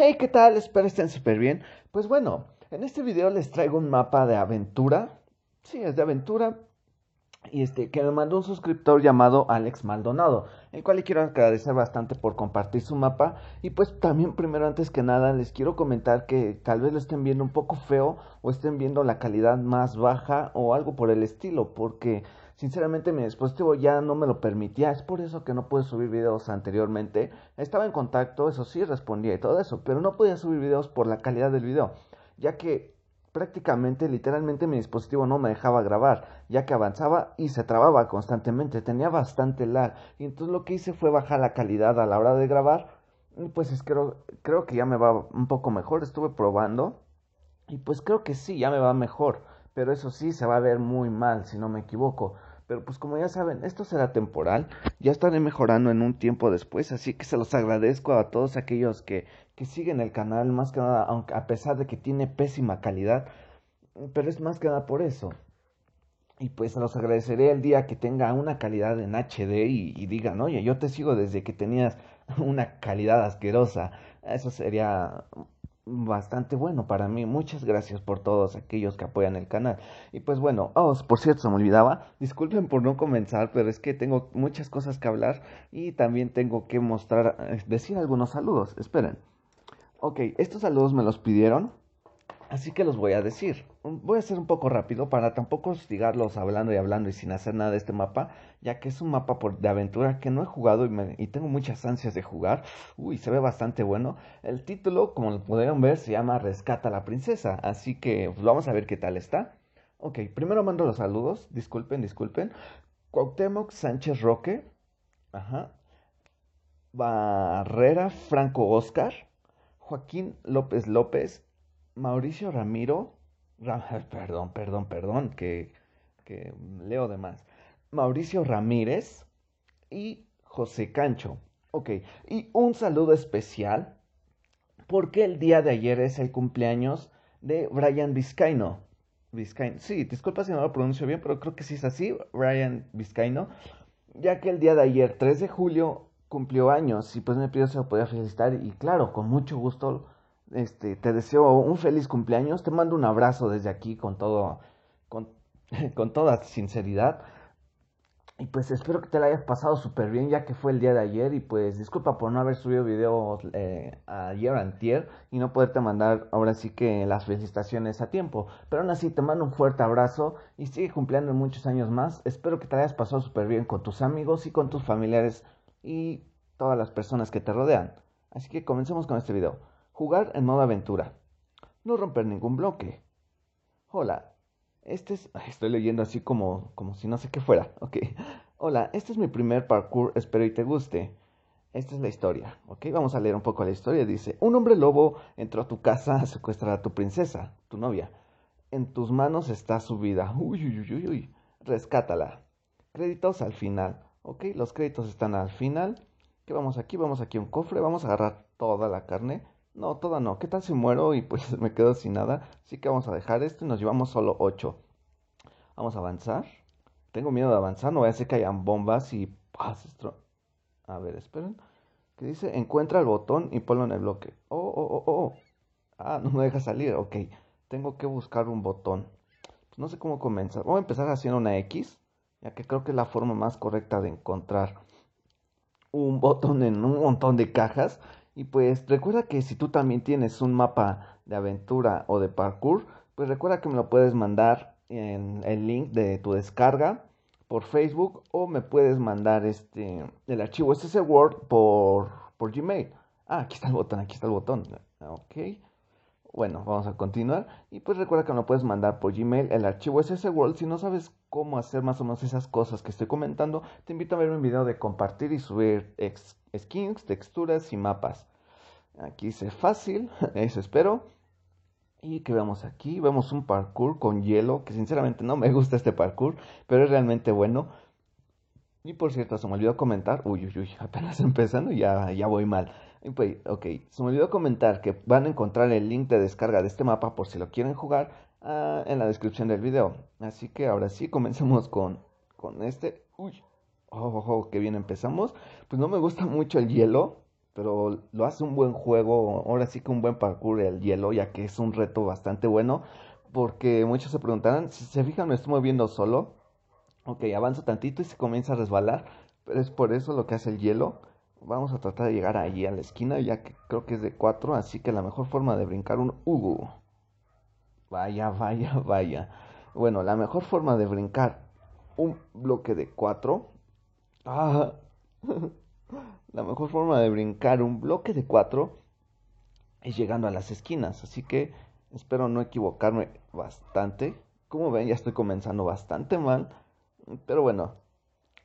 Hey, ¿qué tal? Espero estén súper bien. Pues bueno, en este video les traigo un mapa de aventura. Sí, es de aventura. Y este, que me mandó un suscriptor llamado Alex Maldonado, el cual le quiero agradecer bastante por compartir su mapa. Y pues también primero, antes que nada, les quiero comentar que tal vez lo estén viendo un poco feo o estén viendo la calidad más baja o algo por el estilo, porque Sinceramente mi dispositivo ya no me lo permitía, es por eso que no pude subir videos anteriormente. Estaba en contacto, eso sí, respondía y todo eso, pero no podía subir videos por la calidad del video, ya que prácticamente, literalmente mi dispositivo no me dejaba grabar, ya que avanzaba y se trababa constantemente, tenía bastante lag. Y entonces lo que hice fue bajar la calidad a la hora de grabar, y pues creo, creo que ya me va un poco mejor, estuve probando, y pues creo que sí, ya me va mejor, pero eso sí, se va a ver muy mal, si no me equivoco. Pero pues como ya saben, esto será temporal. Ya estaré mejorando en un tiempo después. Así que se los agradezco a todos aquellos que, siguen el canal. Más que nada, aunque, a pesar de que tiene pésima calidad. Pero es más que nada por eso. Y pues se los agradeceré el día que tenga una calidad en HD y digan, oye, yo te sigo desde que tenías una calidad asquerosa. Eso sería bastante bueno para mí. Muchas gracias por todos aquellos que apoyan el canal. Y pues bueno, oh, por cierto, se me olvidaba. Disculpen por no comenzar, pero es que tengo muchas cosas que hablar y también tengo que mostrar, eh, decir algunos saludos. Esperen. Ok, estos saludos me los pidieron, así que los voy a decir voy a ser un poco rápido para tampoco hostigarlos hablando y hablando y sin hacer nada de este mapa, ya que es un mapa de aventura que no he jugado y, tengo muchas ansias de jugar. Uy, se ve bastante bueno. El título, como lo pudieron ver, se llama Rescata a la Princesa, así que pues, vamos a ver qué tal está. Ok, primero mando los saludos, disculpen, disculpen. Cuauhtémoc Sánchez Roque, ajá. Barrera Franco Oscar, Joaquín López López, Mauricio Ramiro, perdón, perdón, perdón, que, leo de más. Mauricio Ramírez y José Cancho. Ok, y un saludo especial porque el día de ayer es el cumpleaños de Brian Vizcaino. Vizcaino. Sí, disculpa si no lo pronuncio bien, pero creo que sí es así, Brian Vizcaino, ya que el día de ayer, 3 de julio, cumplió años y pues me pidió se lo podía felicitar y claro, con mucho gusto este, te deseo un feliz cumpleaños, te mando un abrazo desde aquí con todo, con, toda sinceridad. Y pues espero que te la hayas pasado súper bien ya que fue el día de ayer y pues disculpa por no haber subido video eh, ayer antier y no poderte mandar ahora sí que las felicitaciones a tiempo. Pero aún así te mando un fuerte abrazo y sigue cumpliendo muchos años más. Espero que te la hayas pasado súper bien con tus amigos y con tus familiares y todas las personas que te rodean. Así que comencemos con este video. Jugar en modo aventura. No romper ningún bloque. Hola, este es... estoy leyendo así como, como si no sé qué fuera. Ok. Hola, este es mi primer parkour, espero y te guste. Esta es la historia, ¿ok? Vamos a leer un poco la historia. Dice, un hombre lobo entró a tu casa a secuestrar a tu princesa, tu novia. En tus manos está su vida. Uy, uy, uy, uy. Rescátala. Créditos al final, ¿ok? Los créditos están al final. ¿Qué vamos aquí? Vamos aquí a un cofre, vamos a agarrar toda la carne. No, toda no. ¿Qué tal si muero y pues me quedo sin nada? Así que vamos a dejar esto y nos llevamos solo 8. Vamos a avanzar. Tengo miedo de avanzar, no voy a hacer que hayan bombas y... A ver, esperen. ¿Qué dice? Encuentra el botón y ponlo en el bloque. Oh, oh, oh, oh, oh. Ah, no me deja salir. Ok. Tengo que buscar un botón. no sé cómo comenzar. Voy a empezar haciendo una X, ya que creo que es la forma más correcta de encontrar un botón en un montón de cajas. Y pues recuerda que si tú también tienes un mapa de aventura o de parkour, pues recuerda que me lo puedes mandar en el link de tu descarga por Facebook o me puedes mandar este el archivo ssword este Word por, por Gmail. Ah, aquí está el botón, aquí está el botón. Ok. Bueno, vamos a continuar. Y pues recuerda que no lo puedes mandar por Gmail. El archivo SS World. Si no sabes cómo hacer más o menos esas cosas que estoy comentando, te invito a ver un video de compartir y subir skins, texturas y mapas. Aquí dice fácil, eso espero. Y que vemos aquí, vemos un parkour con hielo, que sinceramente no me gusta este parkour, pero es realmente bueno. Y por cierto, se me olvidó comentar, uy, uy, uy, apenas empezando ya, ya voy mal. Pues, ok, se me olvidó comentar que van a encontrar el link de descarga de este mapa por si lo quieren jugar ah, en la descripción del video. Así que ahora sí, comencemos con, con este. Uy, oh, oh, oh, qué bien empezamos. Pues no me gusta mucho el hielo, pero lo hace un buen juego. Ahora sí que un buen parkour el hielo, ya que es un reto bastante bueno. Porque muchos se preguntarán, si se fijan me estoy moviendo solo. Ok, avanzo tantito y se comienza a resbalar. Pero es por eso lo que hace el hielo. Vamos a tratar de llegar allí a la esquina, ya que creo que es de 4, así que la mejor forma de brincar un Hugo. Vaya, vaya, vaya. Bueno, la mejor forma de brincar un bloque de 4. Ah, la mejor forma de brincar un bloque de 4 es llegando a las esquinas, así que espero no equivocarme bastante. Como ven, ya estoy comenzando bastante mal, pero bueno,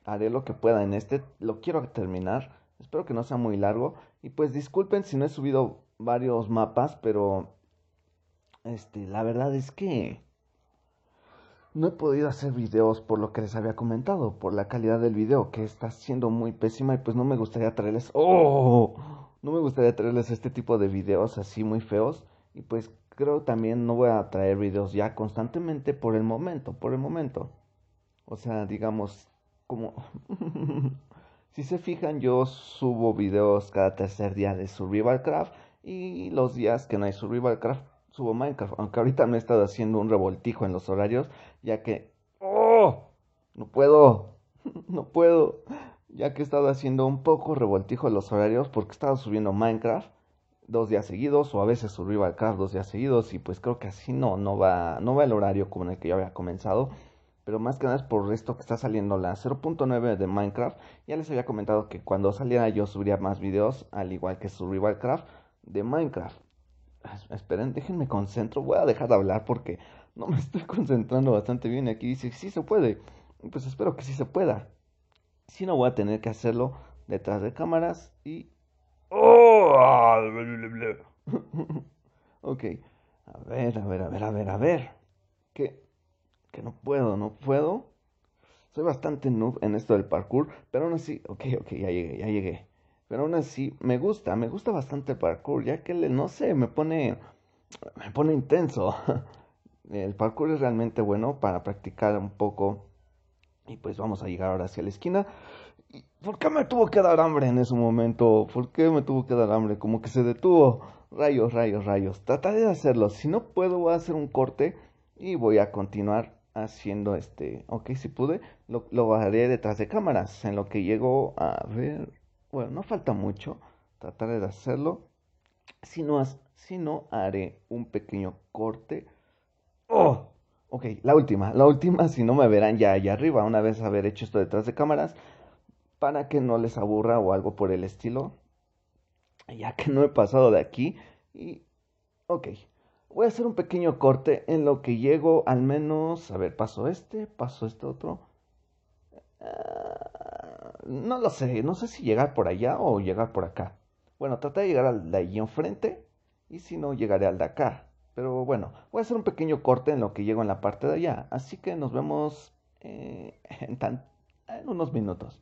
haré lo que pueda en este, lo quiero terminar Espero que no sea muy largo. Y pues disculpen si no he subido varios mapas, pero este, la verdad es que no he podido hacer videos por lo que les había comentado, por la calidad del video que está siendo muy pésima y pues no me gustaría traerles, oh, no me gustaría traerles este tipo de videos así muy feos y pues creo también no voy a traer videos ya constantemente por el momento, por el momento. O sea, digamos como Si se fijan, yo subo videos cada tercer día de Survival Craft y los días que no hay Survival Craft subo Minecraft, aunque ahorita me he estado haciendo un revoltijo en los horarios, ya que oh, no puedo, no puedo, ya que he estado haciendo un poco revoltijo en los horarios porque he estado subiendo Minecraft dos días seguidos o a veces Survival Craft dos días seguidos y pues creo que así no no va no va el horario como en el que yo había comenzado pero más que nada es por esto que está saliendo la 0.9 de Minecraft. Ya les había comentado que cuando saliera yo subiría más videos, al igual que su Craft de Minecraft. Esperen, déjenme concentro, voy a dejar de hablar porque no me estoy concentrando bastante bien. Aquí dice, sí se puede, pues espero que sí se pueda. Si no, voy a tener que hacerlo detrás de cámaras y... ¡Oh! ok, a ver, a ver, a ver, a ver, a ver. ¿Qué? no puedo, no puedo. Soy bastante noob en esto del parkour, pero aún así, ok, ok, ya llegué, ya llegué. Pero aún así, me gusta, me gusta bastante el parkour, ya que, no sé, me pone, me pone intenso. El parkour es realmente bueno para practicar un poco. Y pues vamos a llegar ahora hacia la esquina. ¿Por qué me tuvo que dar hambre en ese momento? ¿Por qué me tuvo que dar hambre? Como que se detuvo. Rayos, rayos, rayos. Trataré de hacerlo. Si no puedo, voy a hacer un corte y voy a continuar haciendo este. Ok, si pude, lo, lo haré detrás de cámaras. En lo que llego a ver. Bueno, no falta mucho. Trataré de hacerlo. Si no, si no haré un pequeño corte. ¡Oh! Ok, la última. La última, si no me verán ya allá arriba. Una vez haber hecho esto detrás de cámaras. Para que no les aburra o algo por el estilo. Ya que no he pasado de aquí. Y. Ok, Voy a hacer un pequeño corte en lo que llego al menos... A ver, paso este, paso este otro. Ah, no lo sé, no sé si llegar por allá o llegar por acá. Bueno, traté de llegar al de allí enfrente y si no, llegaré al de acá. Pero bueno, voy a hacer un pequeño corte en lo que llego en la parte de allá. Así que nos vemos eh, en, tan, en unos minutos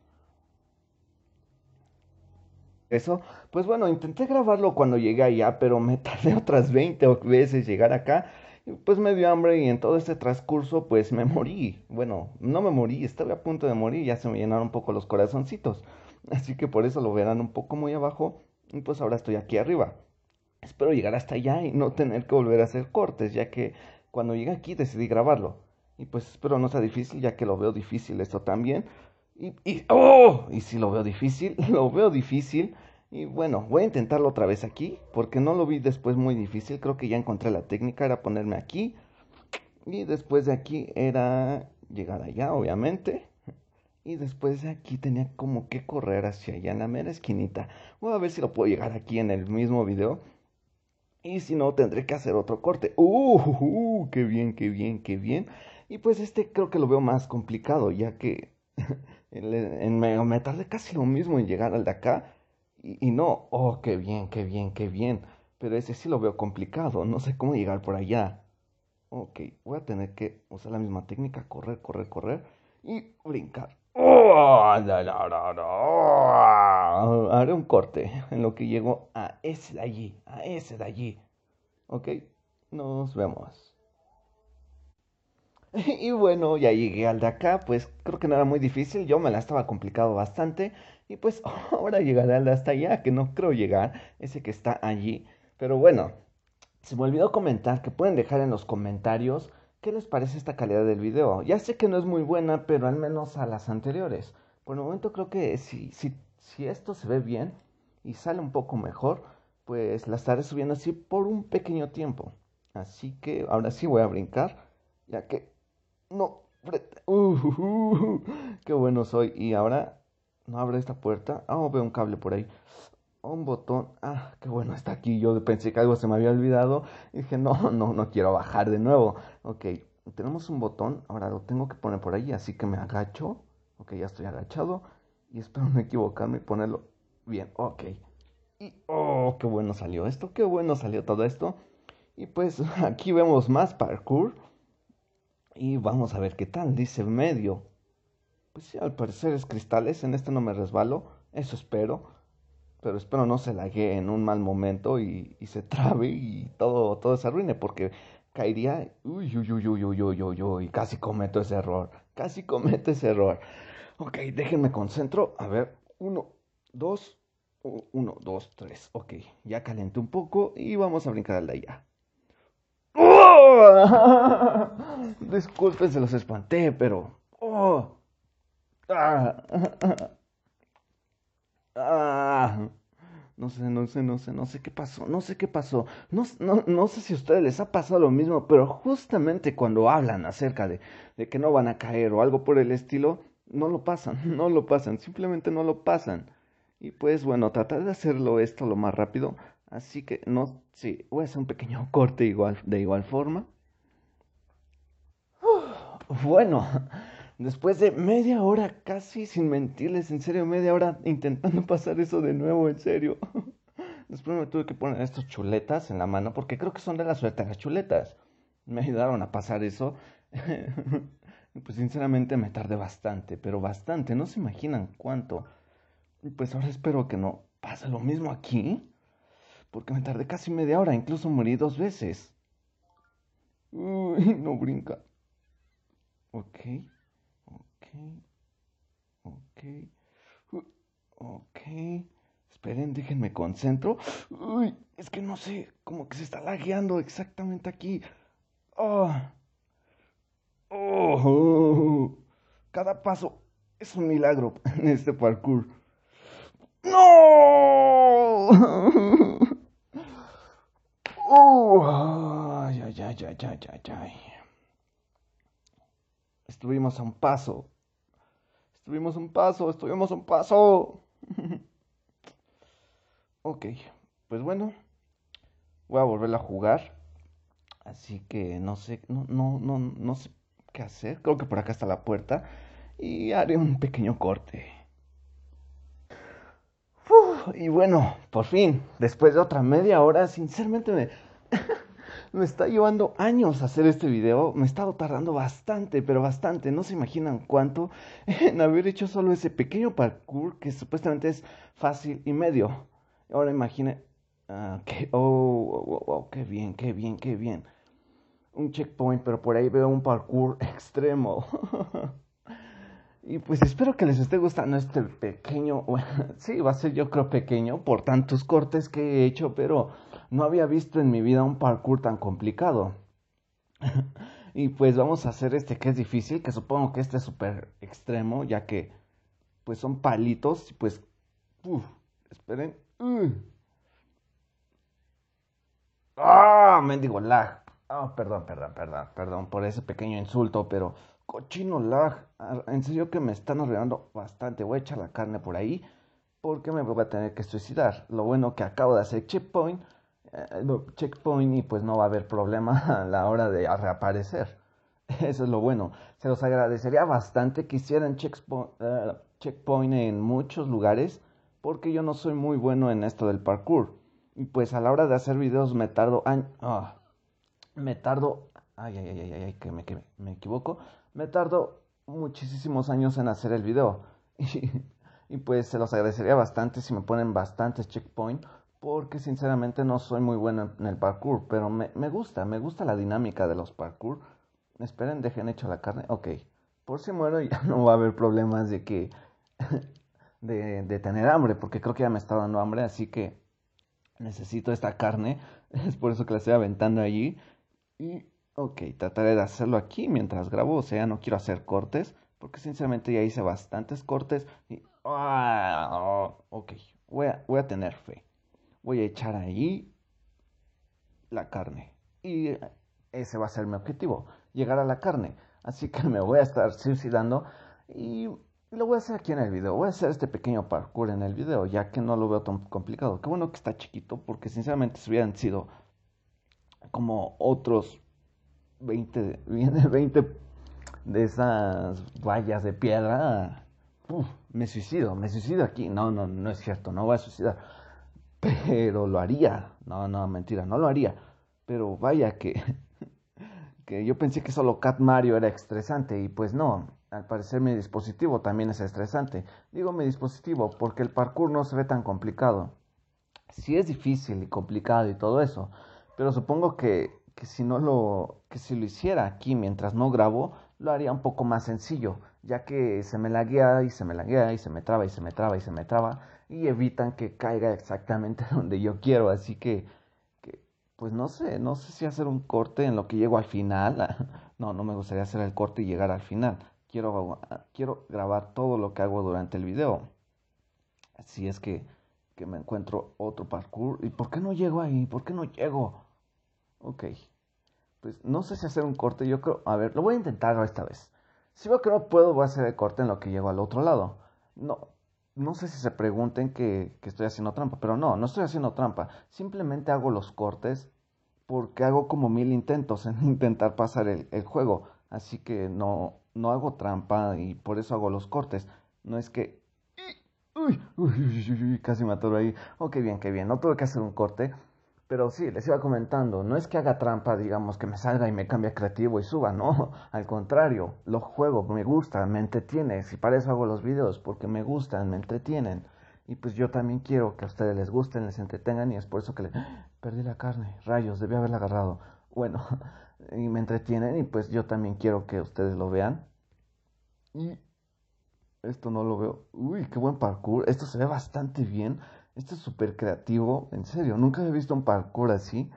eso, pues bueno, intenté grabarlo cuando llegué allá, pero me tardé otras 20 veces llegar acá. y Pues me dio hambre y en todo este transcurso pues me morí. Bueno, no me morí, estaba a punto de morir, ya se me llenaron un poco los corazoncitos. Así que por eso lo verán un poco muy abajo y pues ahora estoy aquí arriba. Espero llegar hasta allá y no tener que volver a hacer cortes, ya que cuando llegué aquí decidí grabarlo. Y pues espero no sea difícil, ya que lo veo difícil esto también. Y, y, oh, y si lo veo difícil, lo veo difícil. Y bueno, voy a intentarlo otra vez aquí, porque no lo vi después muy difícil, creo que ya encontré la técnica, era ponerme aquí. Y después de aquí era llegar allá, obviamente. Y después de aquí tenía como que correr hacia allá en la mera esquinita. Voy a ver si lo puedo llegar aquí en el mismo video. Y si no, tendré que hacer otro corte. ¡Uh! uh, uh! qué bien, qué bien, qué bien! Y pues este creo que lo veo más complicado, ya que en, me, me tardé casi lo mismo en llegar al de acá y, no, oh, qué bien, qué bien, qué bien. Pero ese sí lo veo complicado, no sé cómo llegar por allá. Ok, voy a tener que usar la misma técnica, correr, correr, correr y brincar. ¡Oh, Haré un corte en lo que llego a ese de allí, a ese de allí. Ok, nos vemos. Y bueno, ya llegué al de acá, pues creo que no era muy difícil, yo me la estaba complicado bastante. Y pues ahora llegaré al de hasta allá, que no creo llegar, ese que está allí. Pero bueno, se me olvidó comentar que pueden dejar en los comentarios qué les parece esta calidad del video. Ya sé que no es muy buena, pero al menos a las anteriores. Por el momento creo que si, si, si esto se ve bien y sale un poco mejor, pues la estaré subiendo así por un pequeño tiempo. Así que ahora sí voy a brincar, ya que no, Uh, uh, uh, qué bueno soy. Y ahora no abre esta puerta. Ah, oh, veo un cable por ahí. Un botón. Ah, qué bueno, está aquí. Yo pensé que algo se me había olvidado. Y dije, no, no, no quiero bajar de nuevo. Ok, tenemos un botón. Ahora lo tengo que poner por ahí. Así que me agacho. Ok, ya estoy agachado. Y espero no equivocarme y ponerlo bien. Ok. Y, oh, qué bueno salió esto. Qué bueno salió todo esto. Y pues aquí vemos más parkour. Y vamos a ver qué tal, dice medio. Pues sí, al parecer es cristales, en este no me resbalo, eso espero. Pero espero no se lague en un mal momento y, se trabe y todo, todo se arruine, porque caería, uy, uy, uy, uy, uy, uy, uy, uy, casi cometo ese error, casi cometo ese error. Ok, déjenme concentro, a ver, uno, dos, uno, dos, tres, ok, ya calenté un poco y vamos a brincar al de allá. Oh. Disculpen, se los espanté, pero... ¡Oh! Ah. Ah. No sé, no sé, no sé, no sé qué pasó, no sé qué pasó. No, no, no, sé si a ustedes les ha pasado lo mismo, pero justamente cuando hablan acerca de, de que no van a caer o algo por el estilo, no lo pasan, no lo pasan, simplemente no lo pasan. Y pues bueno, tratar de hacerlo esto lo más rápido Así que no, sí, voy a hacer un pequeño corte igual, de igual forma. bueno, después de media hora casi, sin mentirles, en serio, media hora intentando pasar eso de nuevo, en serio. Después me tuve que poner estas chuletas en la mano porque creo que son de la suerte las chuletas. Me ayudaron a pasar eso. pues sinceramente me tardé bastante, pero bastante, no se imaginan cuánto. Pues ahora espero que no pase lo mismo aquí porque me tardé casi media hora, incluso morí dos veces. Uy, no brinca. Ok, ok, ok, ok. Esperen, déjenme concentro. Uy, es que no sé, como que se está lagueando exactamente aquí. Oh. Oh. Cada paso es un milagro en este parkour. ¡No! Estuvimos a un paso. Estuvimos a un paso, estuvimos a un paso. ok, pues bueno. Voy a volver a jugar. Así que no sé, no, no, no, sé qué hacer. Creo que por acá está la puerta. Y haré un pequeño corte. y bueno, por fin, después de otra media hora, sinceramente me me está llevando años hacer este video, me he estado tardando bastante, pero bastante, no se imaginan cuánto en haber hecho solo ese pequeño parkour que supuestamente es fácil y medio. Ahora imaginen, ah, oh, oh, oh, oh, qué bien, qué bien, qué bien. Un checkpoint, pero por ahí veo un parkour extremo. y pues espero que les esté gustando este pequeño, sí, va a ser yo creo pequeño por tantos cortes que he hecho, pero... No había visto en mi vida un parkour tan complicado. y pues vamos a hacer este que es difícil, que supongo que este es súper extremo, ya que pues son palitos y pues... esperen. ¡Ah! Mendigo lag. Ah, perdón, perdón, perdón, perdón por ese pequeño insulto, pero cochino lag. Ah, en serio que me están arreglando bastante. Voy a echar la carne por ahí porque me voy a tener que suicidar. Lo bueno que acabo de hacer checkpoint eh, eh, checkpoint y pues no va a haber problema a la hora de reaparecer. Eso es lo bueno. Se los agradecería bastante que hicieran eh, checkpoint, en muchos lugares porque yo no soy muy bueno en esto del parkour. Y pues a la hora de hacer videos me tardo... años ah, me tardo... Ay, ay, ay, ay, que me, me equivoco. Me tardo muchísimos años en hacer el video. Y, y pues se los agradecería bastante si me ponen bastantes checkpoint porque sinceramente no soy muy bueno en el parkour, pero me, gusta, me gusta la dinámica de los parkour. Esperen, dejen hecho la carne. Ok, por si muero ya no va a haber problemas de que... de, tener hambre, porque creo que ya me está dando hambre, así que necesito esta carne. Es por eso que la estoy aventando allí. Y, ok, trataré de hacerlo aquí mientras grabo, o sea, no quiero hacer cortes, porque sinceramente ya hice bastantes cortes. Y, ah, ok, voy a tener fe voy a echar ahí la carne. Y eh, ese va a ser mi objetivo, llegar a la carne. Así que me voy a estar suicidando y lo voy a hacer aquí en el video. Voy a hacer este pequeño parkour en el video, ya que no lo veo tan complicado. Qué bueno que está chiquito, porque sinceramente si hubieran sido como otros 20, 20 de esas vallas de piedra, me suicido, me suicido aquí. No, no, no es cierto, no voy a suicidar pero lo haría. No, no, mentira, no lo haría. Pero vaya que, que yo pensé que solo Cat Mario era estresante y pues no, al parecer mi dispositivo también es estresante. Digo mi dispositivo porque el parkour no se ve tan complicado. Sí es difícil y complicado y todo eso, pero supongo que, que si no lo que si lo hiciera aquí mientras no grabo, lo haría un poco más sencillo ya que se me laguea y se me laguea y se me traba y se me traba y se me traba y evitan que caiga exactamente donde yo quiero, así que, pues no sé, no sé si hacer un corte en lo que llego al final, no, no me gustaría hacer el corte y llegar al final, quiero, quiero grabar todo lo que hago durante el video, así es que, que me encuentro otro parkour, ¿y por qué no llego ahí? ¿Por qué no llego? Ok, pues no sé si hacer un corte, yo creo, a ver, lo voy a intentar esta vez. Si veo que no puedo, voy a hacer el corte en lo que llego al otro lado. No, no sé si se pregunten que, que, estoy haciendo trampa, pero no, no estoy haciendo trampa. Simplemente hago los cortes porque hago como mil intentos en intentar pasar el, el, juego. Así que no, no hago trampa y por eso hago los cortes. No es que... Uy, casi me atoro ahí. qué bien, qué bien. No tuve que hacer un corte. Pero sí, les iba comentando, no es que haga trampa, digamos, que me salga y me cambie creativo y suba, no, al contrario, los juego, me gusta, me entretiene, si para eso hago los videos, porque me gustan, me entretienen. Y pues yo también quiero que a ustedes les gusten, les entretengan y es por eso que le ¡Ah! Perdí la carne, rayos, debí haberla agarrado. Bueno, y me entretienen y pues yo también quiero que ustedes lo vean. Y esto no lo veo. Uy, qué buen parkour. Esto se ve bastante bien. Este es súper creativo, en serio, nunca he visto un parkour así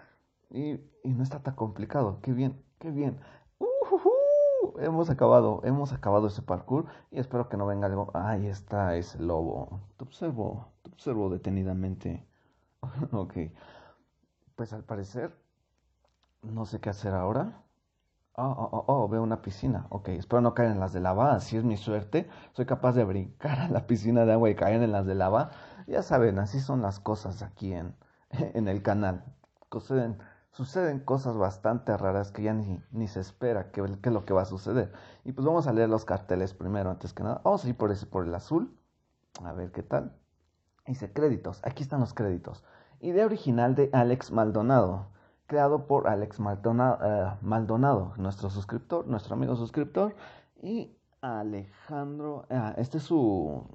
y, y no está tan complicado. Qué bien, qué bien. hemos acabado, hemos acabado ese parkour y espero que no venga algo. Ahí está ese lobo. Te observo, te observo detenidamente. ok, pues al parecer no sé qué hacer ahora. Oh, oh, oh, oh, veo una piscina. Ok, espero no caer en las de lava. Así es mi suerte. Soy capaz de brincar a la piscina de agua y caer en las de lava. Ya saben, así son las cosas aquí en, en el canal. Suceden, suceden cosas bastante raras que ya ni, ni se espera que, es lo que va a suceder. Y pues vamos a leer los carteles primero, antes que nada. Vamos a ir por ese, por el azul. A ver qué tal. Dice créditos. Aquí están los créditos. Idea original de Alex Maldonado creado por Alex eh, Maldonado, nuestro suscriptor, nuestro amigo suscriptor, y Alejandro, eh, este es su,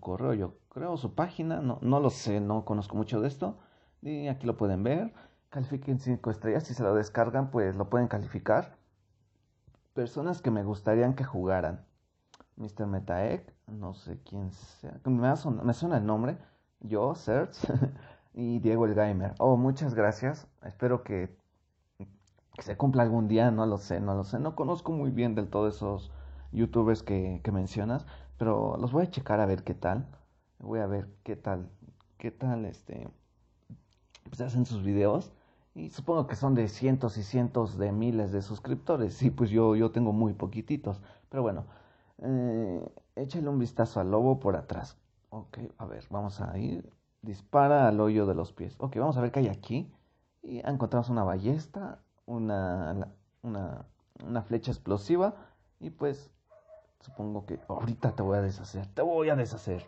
correo, yo creo, su página, no, no lo sé, no conozco mucho de esto, y aquí lo pueden ver, califiquen 5 estrellas, si se lo descargan, pues lo pueden calificar. Personas que me gustarían que jugaran. Mr. Metaek, no sé quién sea, me, suena, me suena el nombre, yo, Serge. y Diego el Gamer. Oh, muchas gracias. Espero que, se cumpla algún día, no lo sé, no lo sé. No conozco muy bien del todo esos youtubers que, mencionas, pero los voy a checar a ver qué tal. Voy a ver qué tal, qué tal este pues hacen sus videos. Y supongo que son de cientos y cientos de miles de suscriptores. Y pues yo, yo tengo muy poquititos. Pero bueno, eh, échale un vistazo al lobo por atrás. Ok, a ver, vamos a ir dispara al hoyo de los pies. Ok, vamos a ver qué hay aquí. Y encontramos una ballesta, una, una, flecha explosiva. Y pues supongo que ahorita te voy a deshacer, te voy a deshacer.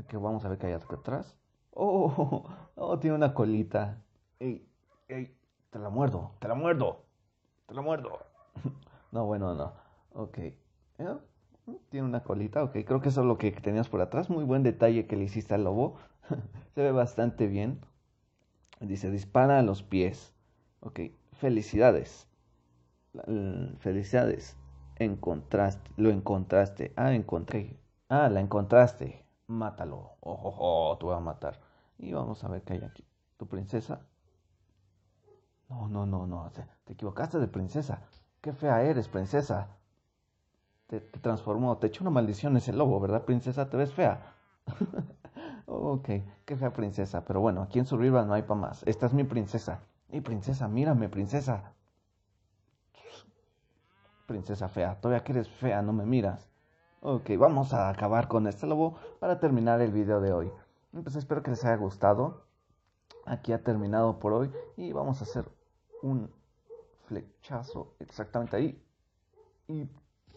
Ok, vamos a ver qué hay atrás. Oh, oh, tiene una colita. Ey, ey, te la muerdo, te la muerdo, te la muerdo. no, bueno, no. Ok. ¿Eh? Tiene una colita, ok. Creo que eso es lo que tenías por atrás. Muy buen detalle que le hiciste al lobo. se ve bastante bien. Dice, dispara a los pies. Ok, felicidades. Felicidades. Encontraste, lo encontraste. Ah, encontré. Ah, la encontraste. Mátalo. Ojo, oh, oh, oh, te voy a matar. Y vamos a ver qué hay aquí. Tu princesa. No, no, no, no. Te equivocaste de princesa. Qué fea eres, princesa. Te, te transformó. Te echó una maldición ese lobo, ¿verdad, princesa? Te ves fea. Ok, qué fea princesa. Pero bueno, aquí en Survival no hay pa' más. Esta es mi princesa. Mi princesa, mírame, princesa. Princesa fea, todavía que eres fea, no me miras. Ok, vamos a acabar con este lobo para terminar el video de hoy. Entonces, pues espero que les haya gustado. Aquí ha terminado por hoy y vamos a hacer un flechazo exactamente ahí. Y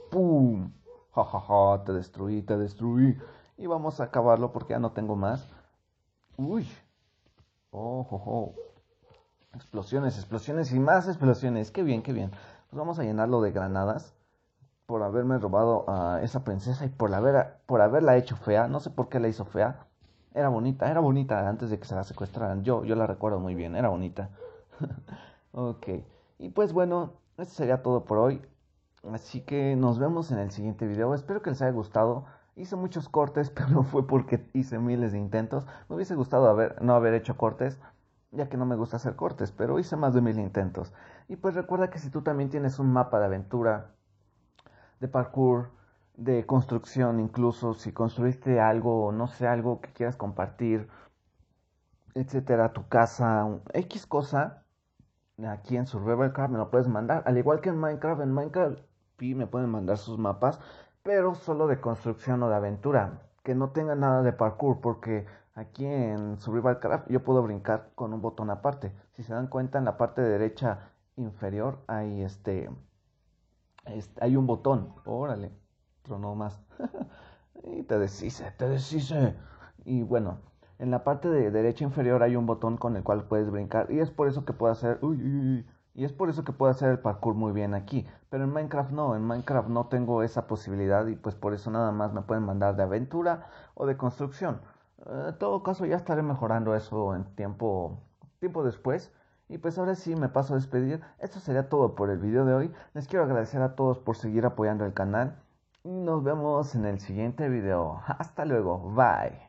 ¡pum! ¡Ja, ja, ja! Te destruí, te destruí. Y vamos a acabarlo porque ya no tengo más. Uy. Oh, oh, Explosiones, explosiones y más explosiones. Qué bien, qué bien. Pues vamos a llenarlo de granadas. Por haberme robado a esa princesa y por, por haberla hecho fea. No sé por qué la hizo fea. Era bonita, era bonita antes de que se la secuestraran. Yo, yo la recuerdo muy bien, era bonita. ok. Y pues bueno, eso sería todo por hoy. Así que nos vemos en el siguiente video. Espero que les haya gustado. Hice muchos cortes, pero no fue porque hice miles de intentos. Me hubiese gustado haber, no haber hecho cortes, ya que no me gusta hacer cortes, pero hice más de mil intentos. Y pues recuerda que si tú también tienes un mapa de aventura, de parkour, de construcción incluso, si construiste algo, no sé, algo que quieras compartir, etcétera, tu casa, X cosa, aquí en Survival me lo puedes mandar. Al igual que en Minecraft, en Minecraft me pueden mandar sus mapas pero solo de construcción o de aventura, que no tenga nada de parkour, porque aquí en Survival Craft yo puedo brincar con un botón aparte. Si se dan cuenta, en la parte derecha inferior hay este, hay un botón. Órale, tronó más. y te deshice, te deshice. Y bueno, en la parte de derecha inferior hay un botón con el cual puedes brincar y es por eso que puedo hacer y es por eso que puedo hacer el parkour muy bien aquí, pero en Minecraft no, en Minecraft no tengo esa posibilidad y pues por eso nada más me pueden mandar de aventura o de construcción. Eh, en todo caso ya estaré mejorando eso en tiempo, tiempo después. Y pues ahora sí me paso a despedir. eso sería todo por el video de hoy. Les quiero agradecer a todos por seguir apoyando el canal. y Nos vemos en el siguiente video. Hasta luego. Bye.